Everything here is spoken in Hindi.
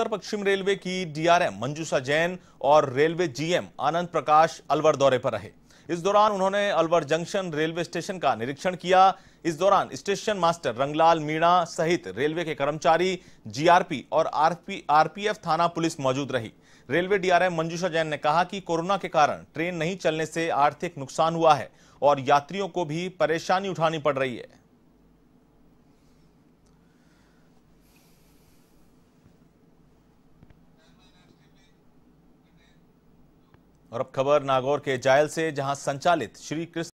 उत्तर पश्चिम रेलवे की डीआरएम मंजूषा जैन और रेलवे जीएम आनंद प्रकाश अलवर दौरे पर रहे इस दौरान उन्होंने अलवर जंक्शन रेलवे स्टेशन का निरीक्षण किया इस दौरान स्टेशन मास्टर रंगलाल मीणा सहित रेलवे के कर्मचारी जीआरपी और आरपी आरपीएफ थाना पुलिस मौजूद रही रेलवे डीआरएम मंजूषा जैन ने कहा कि कोरोना के कारण ट्रेन नहीं चलने से आर्थिक नुकसान हुआ है और यात्रियों को भी परेशानी उठानी पड़ रही है और अब खबर नागौर के जायल से जहां संचालित श्री कृष्ण